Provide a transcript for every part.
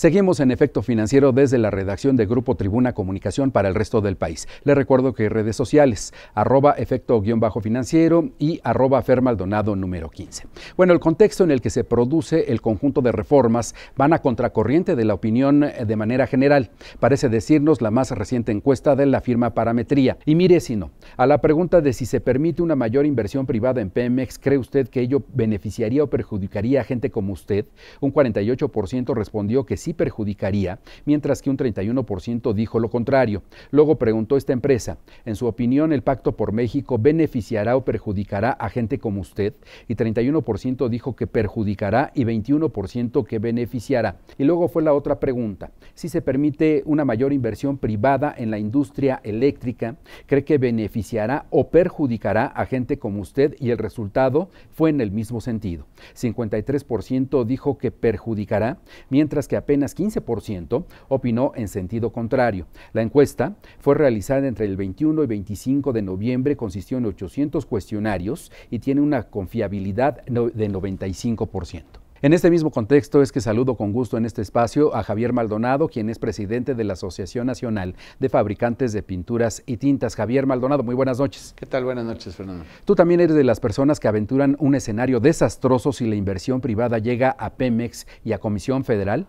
Seguimos en efecto financiero desde la redacción de Grupo Tribuna Comunicación para el resto del país. Le recuerdo que redes sociales, arroba efecto-financiero y arroba fermaldonado número 15. Bueno, el contexto en el que se produce el conjunto de reformas van a contracorriente de la opinión eh, de manera general, parece decirnos la más reciente encuesta de la firma Parametría. Y mire si no, a la pregunta de si se permite una mayor inversión privada en Pemex, ¿cree usted que ello beneficiaría o perjudicaría a gente como usted? Un 48% respondió que sí perjudicaría, mientras que un 31% dijo lo contrario. Luego preguntó esta empresa, en su opinión, el Pacto por México beneficiará o perjudicará a gente como usted, y 31% dijo que perjudicará y 21% que beneficiará. Y luego fue la otra pregunta, si se permite una mayor inversión privada en la industria eléctrica, ¿cree que beneficiará o perjudicará a gente como usted? Y el resultado fue en el mismo sentido. 53% dijo que perjudicará, mientras que apenas 15% opinó en sentido contrario. La encuesta fue realizada entre el 21 y 25 de noviembre, consistió en 800 cuestionarios y tiene una confiabilidad de 95%. En este mismo contexto es que saludo con gusto en este espacio a Javier Maldonado, quien es presidente de la Asociación Nacional de Fabricantes de Pinturas y Tintas. Javier Maldonado, muy buenas noches. ¿Qué tal? Buenas noches, Fernando. Tú también eres de las personas que aventuran un escenario desastroso si la inversión privada llega a Pemex y a Comisión Federal.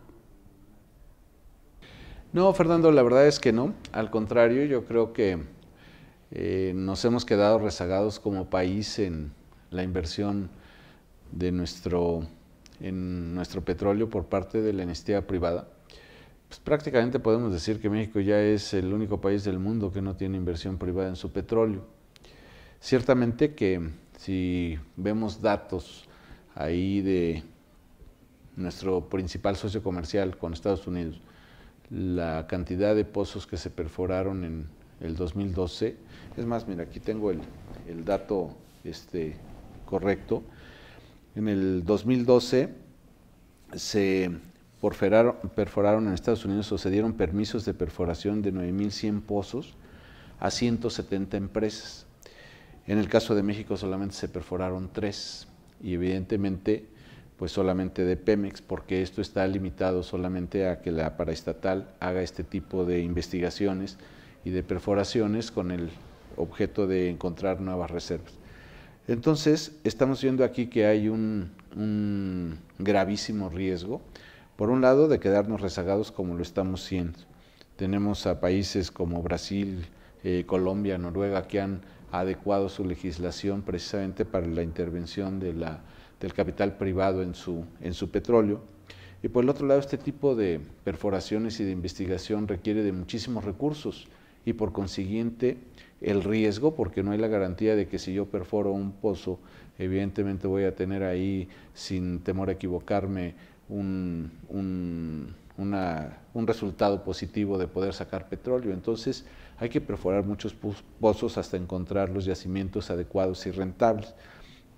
No, Fernando, la verdad es que no. Al contrario, yo creo que eh, nos hemos quedado rezagados como país en la inversión de nuestro, en nuestro petróleo por parte de la iniciativa privada. Pues prácticamente podemos decir que México ya es el único país del mundo que no tiene inversión privada en su petróleo. Ciertamente que si vemos datos ahí de nuestro principal socio comercial con Estados Unidos, la cantidad de pozos que se perforaron en el 2012. Es más, mira, aquí tengo el, dato este, correcto. En el 2012 se perforaron, perforaron en Estados Unidos o se dieron permisos de perforación de 9.100 pozos a 170 empresas. En el caso de México solamente se perforaron tres y evidentemente pues solamente de Pemex, porque esto está limitado solamente a que la paraestatal haga este tipo de investigaciones y de perforaciones con el objeto de encontrar nuevas reservas. Entonces, estamos viendo aquí que hay un, gravísimo riesgo, por un lado, de quedarnos rezagados como lo estamos siendo. Tenemos a países como Brasil, eh, Colombia, Noruega, que han adecuado su legislación precisamente para la intervención de la del capital privado en su, en su petróleo. Y por el otro lado, este tipo de perforaciones y de investigación requiere de muchísimos recursos y por consiguiente el riesgo, porque no hay la garantía de que si yo perforo un pozo, evidentemente voy a tener ahí, sin temor a equivocarme, un resultado positivo de poder sacar petróleo. Entonces hay que perforar muchos pozos hasta encontrar los yacimientos adecuados y rentables.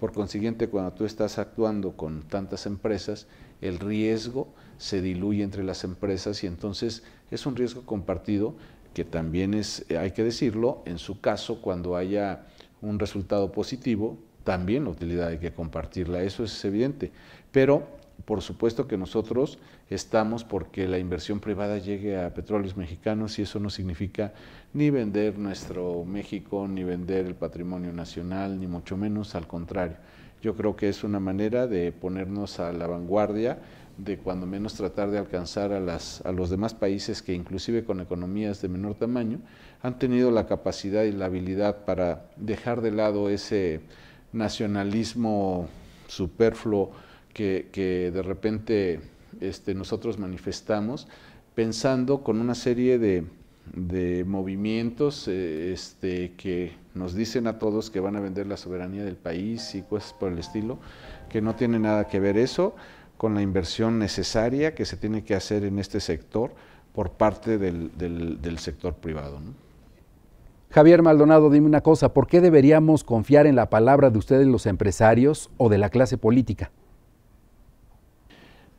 Por consiguiente, cuando tú estás actuando con tantas empresas, el riesgo se diluye entre las empresas y entonces es un riesgo compartido que también es, eh, hay que decirlo, en su caso, cuando haya un resultado positivo, también la utilidad hay que compartirla, eso es evidente. Pero por supuesto que nosotros estamos porque la inversión privada llegue a petróleos mexicanos y eso no significa ni vender nuestro México, ni vender el patrimonio nacional, ni mucho menos, al contrario. Yo creo que es una manera de ponernos a la vanguardia, de cuando menos tratar de alcanzar a, las, a los demás países que inclusive con economías de menor tamaño han tenido la capacidad y la habilidad para dejar de lado ese nacionalismo superfluo que, de repente este, nosotros manifestamos, pensando con una serie de, movimientos eh, este, que nos dicen a todos que van a vender la soberanía del país y cosas por el estilo, que no tiene nada que ver eso con la inversión necesaria que se tiene que hacer en este sector por parte del, sector privado. Javier Maldonado, dime una cosa, ¿por qué deberíamos confiar en la palabra de ustedes los empresarios o de la clase política?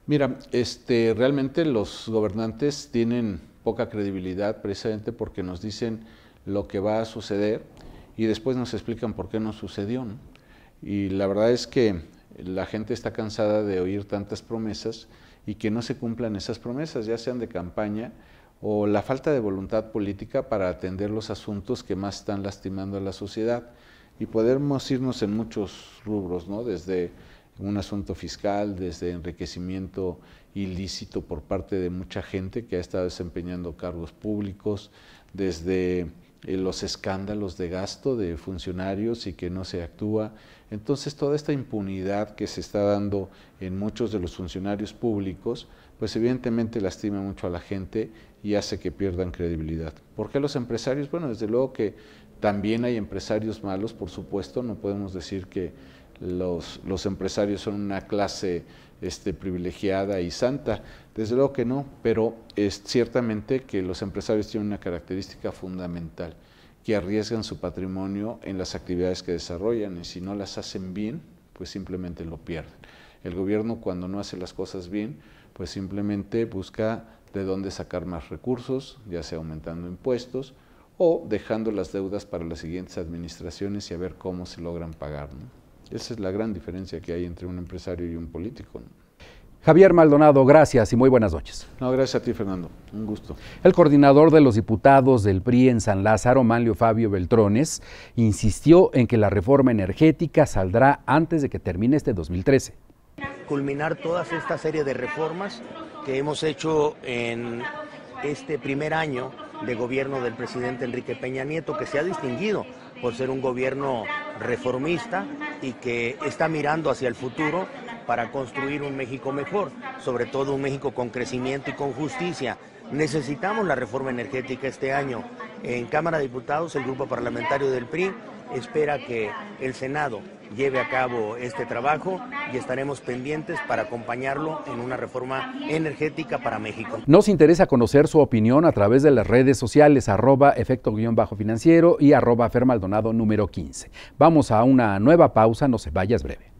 Mira, este, realmente los gobernantes tienen poca credibilidad precisamente porque nos dicen lo que va a suceder y después nos explican por qué no sucedió. Y la verdad es que la gente está cansada de oír tantas promesas y que no se cumplan esas promesas, ya sean de campaña o la falta de voluntad política para atender los asuntos que más están lastimando a la sociedad. Y podemos irnos en muchos rubros, ¿no? Desde un asunto fiscal, desde enriquecimiento ilícito por parte de mucha gente que ha estado desempeñando cargos públicos, desde eh, los escándalos de gasto de funcionarios y que no se actúa. Entonces, toda esta impunidad que se está dando en muchos de los funcionarios públicos, pues evidentemente lastima mucho a la gente y hace que pierdan credibilidad. ¿Por qué los empresarios? Bueno, desde luego que también hay empresarios malos, por supuesto, no podemos decir que los, empresarios son una clase este, privilegiada y santa. Desde luego que no, pero es ciertamente que los empresarios tienen una característica fundamental, que arriesgan su patrimonio en las actividades que desarrollan y si no las hacen bien, pues simplemente lo pierden. El gobierno cuando no hace las cosas bien, pues simplemente busca de dónde sacar más recursos, ya sea aumentando impuestos o dejando las deudas para las siguientes administraciones y a ver cómo se logran pagar. Esa es la gran diferencia que hay entre un empresario y un político. Javier Maldonado, gracias y muy buenas noches. No, gracias a ti, Fernando. Un gusto. El coordinador de los diputados del PRI en San Lázaro, Manlio Fabio Beltrones, insistió en que la reforma energética saldrá antes de que termine este 2013. Culminar toda esta serie de reformas que hemos hecho en este primer año de gobierno del presidente Enrique Peña Nieto, que se ha distinguido por ser un gobierno reformista y que está mirando hacia el futuro para construir un México mejor, sobre todo un México con crecimiento y con justicia. Necesitamos la reforma energética este año. En Cámara de Diputados, el grupo parlamentario del PRI espera que el Senado lleve a cabo este trabajo y estaremos pendientes para acompañarlo en una reforma energética para México. Nos interesa conocer su opinión a través de las redes sociales arroba efecto-financiero y arroba fermaldonado número 15. Vamos a una nueva pausa, no se vayas breve.